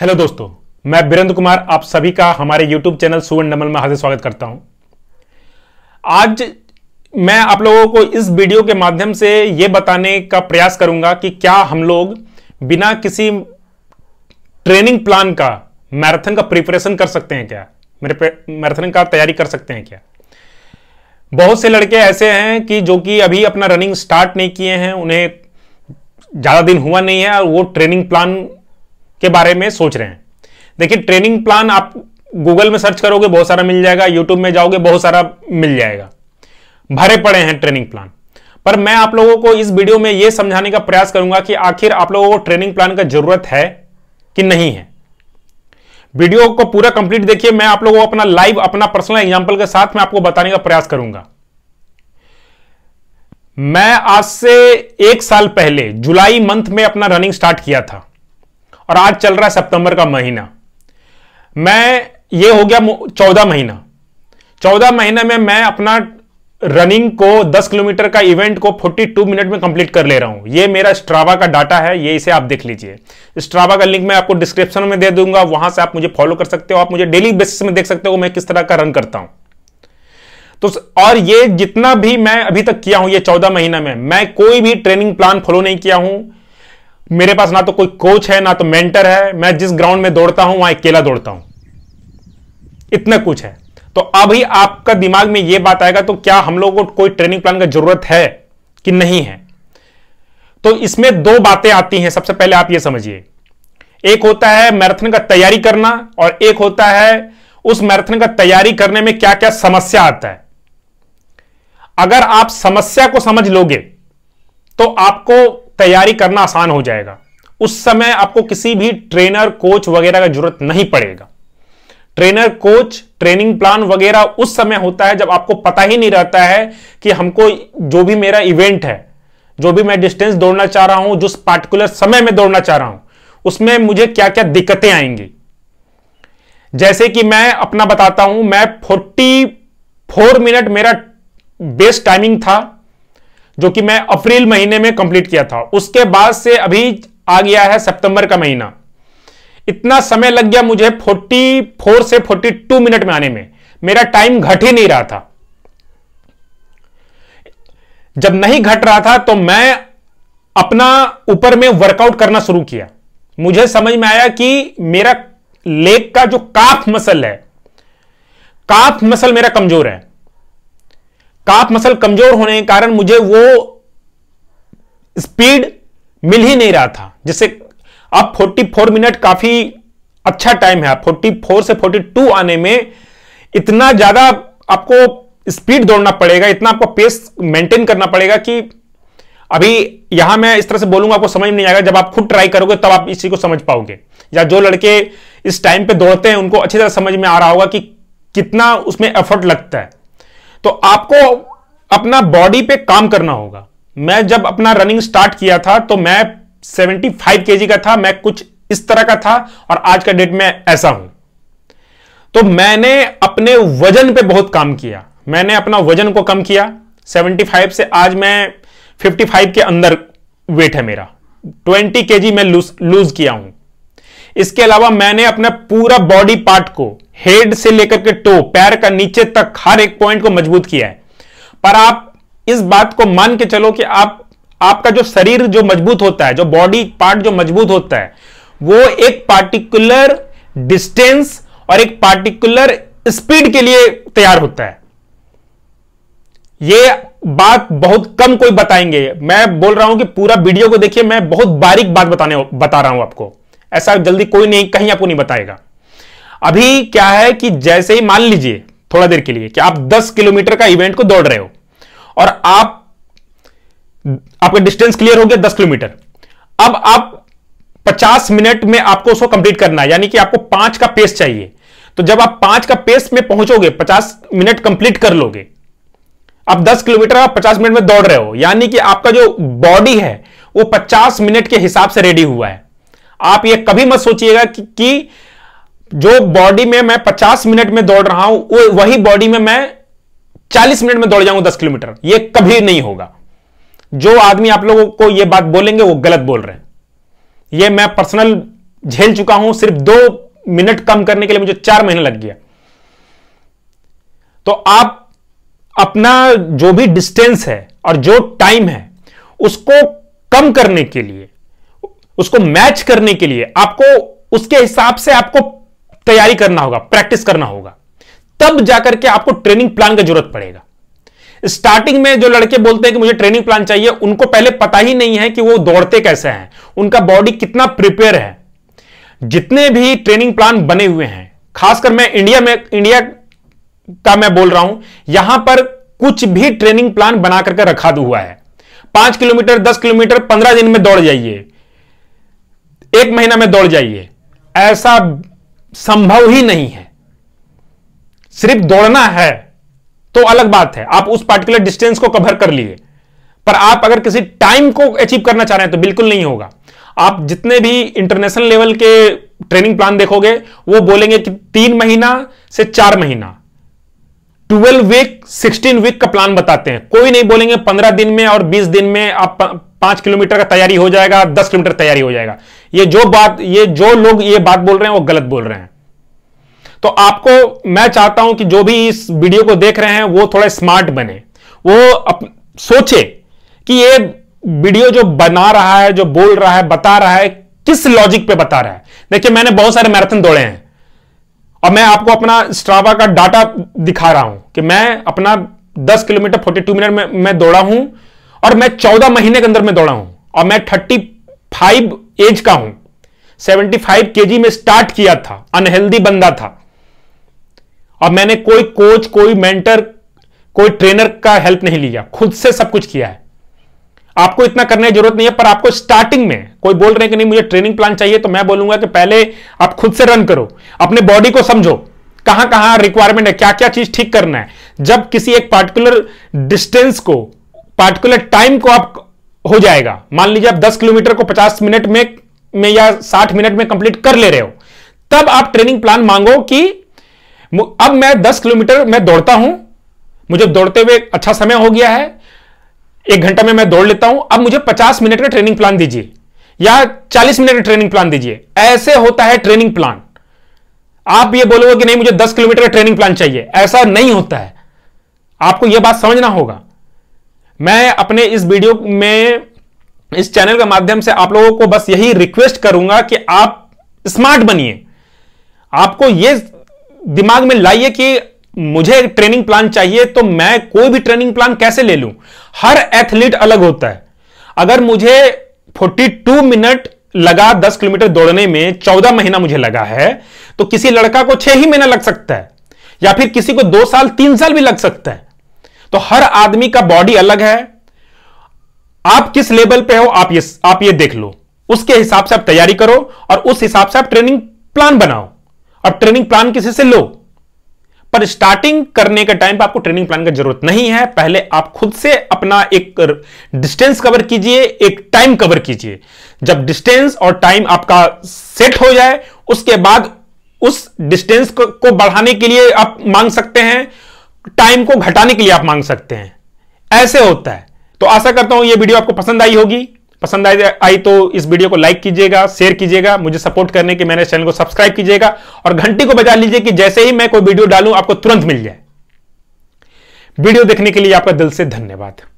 hello दोस्तों मैं बीरेंद्र कुमार आप सभी का हमारे यूट्यूब चैनल सुवर्ण नमल में हाजिर स्वागत करता हूं आज मैं आप लोगों को इस वीडियो के माध्यम से ये बताने का प्रयास करूंगा कि क्या हम लोग बिना किसी ट्रेनिंग प्लान का मैराथन का प्रिपरेशन कर सकते हैं क्या मेरे मैराथन का तैयारी कर सकते हैं क्या बहुत से लड़के ऐसे हैं कि जो कि अभी अपना रनिंग स्टार्ट नहीं किए हैं उन्हें ज़्यादा दिन हुआ नहीं है और वो ट्रेनिंग प्लान के बारे में सोच रहे हैं देखिए ट्रेनिंग प्लान आप गूगल में सर्च करोगे बहुत सारा मिल जाएगा यूट्यूब में जाओगे बहुत सारा मिल जाएगा भरे पड़े हैं ट्रेनिंग प्लान पर मैं आप लोगों को इस वीडियो में यह समझाने का प्रयास करूंगा कि आखिर आप लोगों को ट्रेनिंग प्लान का जरूरत है कि नहीं है वीडियो को पूरा कंप्लीट देखिए मैं आप लोगों को अपना लाइव अपना पर्सनल एग्जाम्पल के साथ मैं आपको बताने का प्रयास करूंगा मैं आज से एक साल पहले जुलाई मंथ में अपना रनिंग स्टार्ट किया था और आज चल रहा है सितंबर का महीना मैं ये हो गया चौदह महीना चौदह महीने में मैं अपना रनिंग को दस किलोमीटर का इवेंट को फोर्टी टू मिनट में कंप्लीट कर ले रहा हूं ये मेरा स्ट्रावा का डाटा है ये इसे आप देख लीजिए स्ट्रावा का लिंक मैं आपको डिस्क्रिप्शन में दे दूंगा वहां से आप मुझे फॉलो कर सकते हो आप मुझे डेली बेसिस में देख सकते हो मैं किस तरह का रन करता हूं तो और ये जितना भी मैं अभी तक किया हूं ये चौदह महीना में मैं कोई भी ट्रेनिंग प्लान फॉलो नहीं किया हूं मेरे पास ना तो कोई कोच है ना तो मेंटर है मैं जिस ग्राउंड में दौड़ता हूं वहां अकेला दौड़ता हूं इतना कुछ है तो अभी आपका दिमाग में यह बात आएगा तो क्या हम लोगों को कोई ट्रेनिंग प्लान का जरूरत है कि नहीं है तो इसमें दो बातें आती हैं सबसे पहले आप यह समझिए एक होता है मैराथन का तैयारी करना और एक होता है उस मैराथन का तैयारी करने में क्या क्या समस्या आता है अगर आप समस्या को समझ लोगे तो आपको तैयारी करना आसान हो जाएगा उस समय आपको किसी भी ट्रेनर कोच वगैरह का जरूरत नहीं पड़ेगा ट्रेनर कोच ट्रेनिंग प्लान वगैरह उस समय होता है जब आपको पता ही नहीं रहता है कि हमको जो भी मेरा इवेंट है जो भी मैं डिस्टेंस दौड़ना चाह रहा हूं जिस पार्टिकुलर समय में दौड़ना चाह रहा हूं उसमें मुझे क्या क्या दिक्कतें आएंगी जैसे कि मैं अपना बताता हूं मैं फोर्टी फोर मिनट मेरा बेस्ट टाइमिंग था जो कि मैं अप्रैल महीने में कंप्लीट किया था उसके बाद से अभी आ गया है सितंबर का महीना इतना समय लग गया मुझे 44 से 42 मिनट में आने में मेरा टाइम घट ही नहीं रहा था जब नहीं घट रहा था तो मैं अपना ऊपर में वर्कआउट करना शुरू किया मुझे समझ में आया कि मेरा लेग का जो काफ मसल है काफ मसल मेरा कमजोर है काफ मसल कमजोर होने के कारण मुझे वो स्पीड मिल ही नहीं रहा था जिससे अब 44 मिनट काफी अच्छा टाइम है 44 से 42 आने में इतना ज्यादा आपको स्पीड दौड़ना पड़ेगा इतना आपको पेस मेंटेन करना पड़ेगा कि अभी यहां मैं इस तरह से बोलूंगा आपको समझ नहीं आएगा जब आप खुद ट्राई करोगे तब आप इसी को समझ पाओगे या जो लड़के इस टाइम पे दौड़ते हैं उनको अच्छी तरह समझ में आ रहा होगा कि कितना उसमें एफर्ट लगता है तो आपको अपना बॉडी पे काम करना होगा मैं जब अपना रनिंग स्टार्ट किया था तो मैं 75 केजी का था मैं कुछ इस तरह का था और आज का डेट में ऐसा हूं तो मैंने अपने वजन पे बहुत काम किया मैंने अपना वजन को कम किया 75 से आज मैं 55 के अंदर वेट है मेरा 20 केजी मैं लूज लूज किया हूं इसके अलावा मैंने अपना पूरा बॉडी पार्ट को हेड से लेकर के टो पैर का नीचे तक हर एक पॉइंट को मजबूत किया है पर आप इस बात को मान के चलो कि आप आपका जो शरीर जो मजबूत होता है जो बॉडी पार्ट जो मजबूत होता है वो एक पार्टिकुलर डिस्टेंस और एक पार्टिकुलर स्पीड के लिए तैयार होता है ये बात बहुत कम कोई बताएंगे मैं बोल रहा हूं कि पूरा वीडियो को देखिए मैं बहुत बारीक बात बताने बता रहा हूं आपको ऐसा जल्दी कोई नहीं कहीं आपको नहीं बताएगा अभी क्या है कि जैसे ही मान लीजिए थोड़ा देर के लिए कि आप 10 किलोमीटर का इवेंट को दौड़ रहे हो और आप आपका डिस्टेंस क्लियर हो गया 10 किलोमीटर अब आप 50 मिनट में आपको उसको कंप्लीट करना है यानी कि आपको पांच का पेस चाहिए तो जब आप पांच का पेस में पहुंचोगे 50 मिनट कंप्लीट कर लोगे आप 10 किलोमीटर आप 50 मिनट में दौड़ रहे हो यानी कि आपका जो बॉडी है वो 50 मिनट के हिसाब से रेडी हुआ है आप ये कभी मत सोचिएगा कि, कि जो बॉडी में मैं 50 मिनट में दौड़ रहा हूं वही बॉडी में मैं 40 मिनट में दौड़ जाऊंगा 10 किलोमीटर ये कभी नहीं होगा जो आदमी आप लोगों को ये बात बोलेंगे वो गलत बोल रहे हैं ये मैं पर्सनल झेल चुका हूं सिर्फ दो मिनट कम करने के लिए मुझे चार महीने लग गया तो आप अपना जो भी डिस्टेंस है और जो टाइम है उसको कम करने के लिए उसको मैच करने के लिए आपको उसके हिसाब से आपको तैयारी करना होगा प्रैक्टिस करना होगा तब जाकर के आपको ट्रेनिंग प्लान की जरूरत पड़ेगा स्टार्टिंग में जो लड़के बोलते हैं कि मुझे ट्रेनिंग प्लान चाहिए उनको पहले पता ही नहीं है कि वो दौड़ते कैसे हैं उनका बॉडी कितना प्रिपेयर है जितने भी ट्रेनिंग प्लान बने हुए हैं खासकर मैं इंडिया में इंडिया का मैं बोल रहा हूं यहां पर कुछ भी ट्रेनिंग प्लान बना करके रखा हुआ है पांच किलोमीटर दस किलोमीटर पंद्रह दिन में दौड़ जाइए एक महीना में दौड़ जाइए ऐसा संभव ही नहीं है सिर्फ दौड़ना है तो अलग बात है आप उस पार्टिकुलर डिस्टेंस को कवर कर लिए पर आप अगर किसी टाइम को अचीव करना चाह रहे हैं तो बिल्कुल नहीं होगा आप जितने भी इंटरनेशनल लेवल के ट्रेनिंग प्लान देखोगे वो बोलेंगे कि तीन महीना से चार महीना ट्वेल्व वीक सिक्सटीन वीक का प्लान बताते हैं कोई नहीं बोलेंगे पंद्रह दिन में और बीस दिन में आप पांच किलोमीटर का तैयारी हो जाएगा दस किलोमीटर तैयारी हो जाएगा ये जो बात ये जो लोग ये बात बोल रहे हैं वो गलत बोल रहे हैं तो आपको मैं चाहता हूं कि जो भी इस वीडियो को देख रहे हैं वो थोड़ा स्मार्ट बने वो अप, सोचे कि ये वीडियो जो बना रहा है जो बोल रहा है बता रहा है किस लॉजिक पे बता रहा है देखिए मैंने बहुत सारे मैराथन दौड़े हैं और मैं आपको अपना स्ट्रावा का डाटा दिखा रहा हूं कि मैं अपना 10 किलोमीटर 42 मिनट में मैं दौड़ा हूं और मैं चौदह महीने के अंदर में दौड़ा हूं और मैं थर्टी फाइव एज का हूं सेवेंटी फाइव के में स्टार्ट किया था अनहेल्दी बंदा था और मैंने कोई कोच कोई मेंटर कोई ट्रेनर का हेल्प नहीं लिया खुद से सब कुछ किया है आपको इतना करने की जरूरत नहीं है पर आपको स्टार्टिंग में कोई बोल रहे हैं कि नहीं मुझे ट्रेनिंग प्लान चाहिए तो मैं बोलूंगा कि पहले आप खुद से रन करो अपने बॉडी को समझो कहां कहां रिक्वायरमेंट है क्या क्या चीज ठीक करना है जब किसी एक पार्टिकुलर डिस्टेंस को पार्टिकुलर टाइम को आप हो जाएगा मान लीजिए आप 10 किलोमीटर को 50 मिनट में में या 60 मिनट में कंप्लीट कर ले रहे हो तब आप ट्रेनिंग प्लान मांगो कि अब मैं 10 किलोमीटर मैं दौड़ता हूं मुझे दौड़ते हुए अच्छा समय हो गया है एक घंटा में मैं दौड़ लेता हूं अब मुझे 50 मिनट का ट्रेनिंग प्लान दीजिए या 40 मिनट का ट्रेनिंग प्लान दीजिए ऐसे होता है ट्रेनिंग प्लान आप यह बोलोगे कि नहीं मुझे 10 किलोमीटर का ट्रेनिंग प्लान चाहिए ऐसा नहीं होता है आपको यह बात समझना होगा मैं अपने इस वीडियो में इस चैनल के माध्यम से आप लोगों को बस यही रिक्वेस्ट करूंगा कि आप स्मार्ट बनिए आपको यह दिमाग में लाइए कि मुझे ट्रेनिंग प्लान चाहिए तो मैं कोई भी ट्रेनिंग प्लान कैसे ले लूं हर एथलीट अलग होता है अगर मुझे 42 मिनट लगा 10 किलोमीटर दौड़ने में 14 महीना मुझे लगा है तो किसी लड़का को छह ही महीना लग सकता है या फिर किसी को दो साल तीन साल भी लग सकता है तो हर आदमी का बॉडी अलग है आप किस लेवल पे हो आप ये आप ये देख लो उसके हिसाब से आप तैयारी करो और उस हिसाब से आप ट्रेनिंग प्लान बनाओ और ट्रेनिंग प्लान किसी से लो पर स्टार्टिंग करने के टाइम पे आपको ट्रेनिंग प्लान की जरूरत नहीं है पहले आप खुद से अपना एक डिस्टेंस कवर कीजिए एक टाइम कवर कीजिए जब डिस्टेंस और टाइम आपका सेट हो जाए उसके बाद उस डिस्टेंस को, को बढ़ाने के लिए आप मांग सकते हैं टाइम को घटाने के लिए आप मांग सकते हैं ऐसे होता है तो आशा करता हूं यह वीडियो आपको पसंद आई होगी पसंद आई आई तो इस वीडियो को लाइक कीजिएगा शेयर कीजिएगा मुझे सपोर्ट करने के मेरे चैनल को सब्सक्राइब कीजिएगा और घंटी को बजा लीजिए कि जैसे ही मैं कोई वीडियो डालूं आपको तुरंत मिल जाए वीडियो देखने के लिए आपका दिल से धन्यवाद